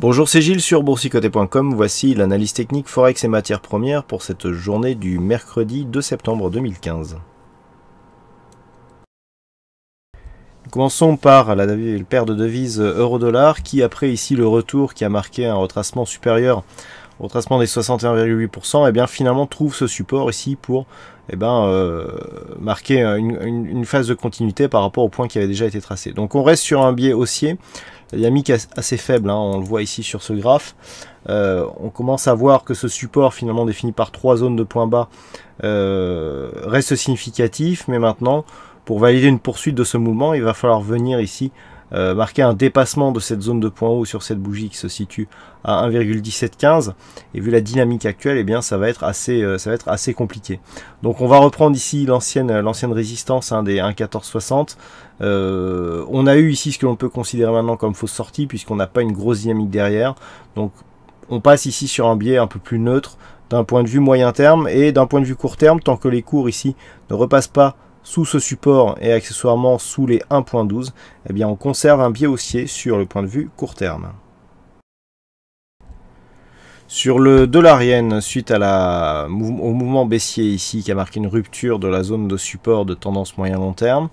Bonjour, c'est Gilles sur boursicoté.com. Voici l'analyse technique Forex et matières premières pour cette journée du mercredi 2 septembre 2015. Commençons par la, paire de devises euro-dollar qui, après ici le retour qui a marqué un retracement supérieur au tracement des 61,8%, et eh bien finalement trouve ce support ici pour eh ben, euh, marquer une, phase de continuité par rapport au point qui avait déjà été tracé. Donc on reste sur un biais haussier, la dynamique assez faible, hein. on le voit ici sur ce graphe. Euh, on commence à voir que ce support finalement défini par trois zones de points bas euh, reste significatif, mais maintenant pour valider une poursuite de ce mouvement, il va falloir venir ici euh, marquer un dépassement de cette zone de point haut sur cette bougie qui se situe à 1,1715 et vu la dynamique actuelle et eh bien ça va être assez euh, ça va être assez compliqué donc on va reprendre ici l'ancienne l'ancienne résistance hein, des 1,1460 euh, on a eu ici ce que l'on peut considérer maintenant comme fausse sortie puisqu'on n'a pas une grosse dynamique derrière donc on passe ici sur un biais un peu plus neutre d'un point de vue moyen terme et d'un point de vue court terme tant que les cours ici ne repassent pas sous ce support et accessoirement sous les 1.12, eh bien on conserve un biais haussier sur le point de vue court terme. Sur le dollar yen, suite au mouvement baissier ici qui a marqué une rupture de la zone de support de tendance moyen-long terme,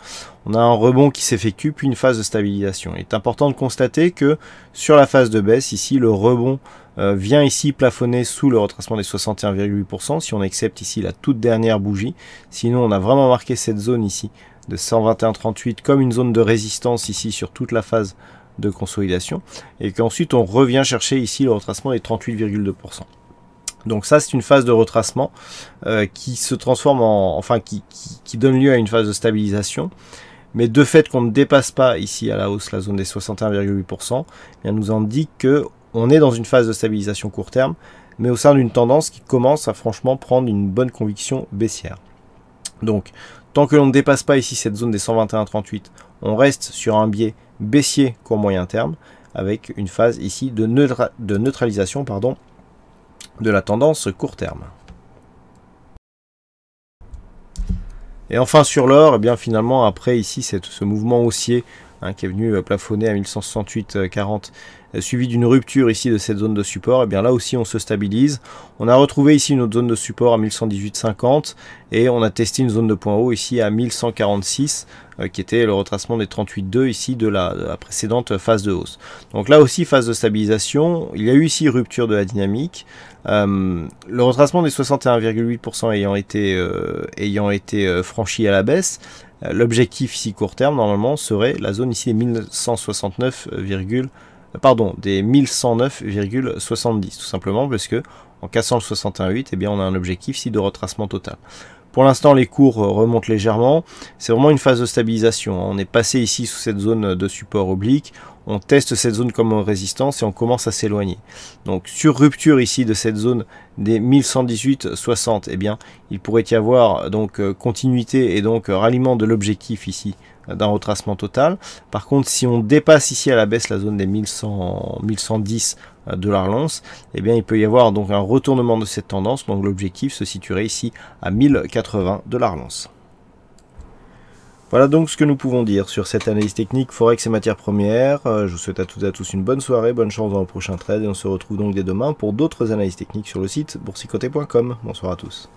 on a un rebond qui s'effectue puis une phase de stabilisation. Il est important de constater que sur la phase de baisse ici, le rebond euh, vient ici plafonner sous le retracement des 61,8% si on accepte ici la toute dernière bougie. Sinon, on a vraiment marqué cette zone ici de 121,38 comme une zone de résistance ici sur toute la phase de consolidation et qu'ensuite on revient chercher ici le retracement des 38,2%. Donc ça c'est une phase de retracement euh, qui se transforme en enfin qui, qui, donne lieu à une phase de stabilisation. Mais de fait qu'on ne dépasse pas ici à la hausse la zone des 61,8%, eh bien nous dit que on est dans une phase de stabilisation court terme, mais au sein d'une tendance qui commence à franchement prendre une bonne conviction baissière. Donc, tant que l'on ne dépasse pas ici cette zone des 121,38, on reste sur un biais baissier court moyen terme, avec une phase ici de, neutralisation pardon, de la tendance court terme. Et enfin sur l'or, et eh bien finalement après ici ce mouvement haussier Hein, qui est venu euh, plafonner à 1168,40, euh, euh, suivi d'une rupture ici de cette zone de support, et eh bien là aussi on se stabilise. On a retrouvé ici une autre zone de support à 1118,50 et on a testé une zone de point haut ici à 1146. Euh, qui était le retracement des 38,2 ici de la, précédente phase de hausse. Donc là aussi phase de stabilisation, il y a eu ici rupture de la dynamique. Euh, le retracement des 61,8% ayant été, euh, ayant été franchi à la baisse, l'objectif ici court terme normalement serait la zone ici des 1169, pardon, des 1109,70 tout simplement parce que en cassant le 61,8, bien on a un objectif ici de retracement total. Pour l'instant, les cours euh, remontent légèrement. C'est vraiment une phase de stabilisation. Hein. On est passé ici sous cette zone de support oblique on teste cette zone comme résistance et on commence à s'éloigner. Donc sur rupture ici de cette zone des 1118-60, eh bien il pourrait y avoir donc euh, continuité et donc euh, ralliement de l'objectif ici euh, d'un retracement total. Par contre, si on dépasse ici à la baisse la zone des 1100, 1110 de l'arlance, eh bien il peut y avoir donc un retournement de cette tendance. Donc l'objectif se situerait ici à 1080 la relance. Voilà donc ce que nous pouvons dire sur cette analyse technique Forex et matières premières. Euh, je vous souhaite à toutes et à tous une bonne soirée, bonne chance dans le prochain trade et on se retrouve donc dès demain pour d'autres analyses techniques sur le site boursicoté.com. Bonsoir à tous.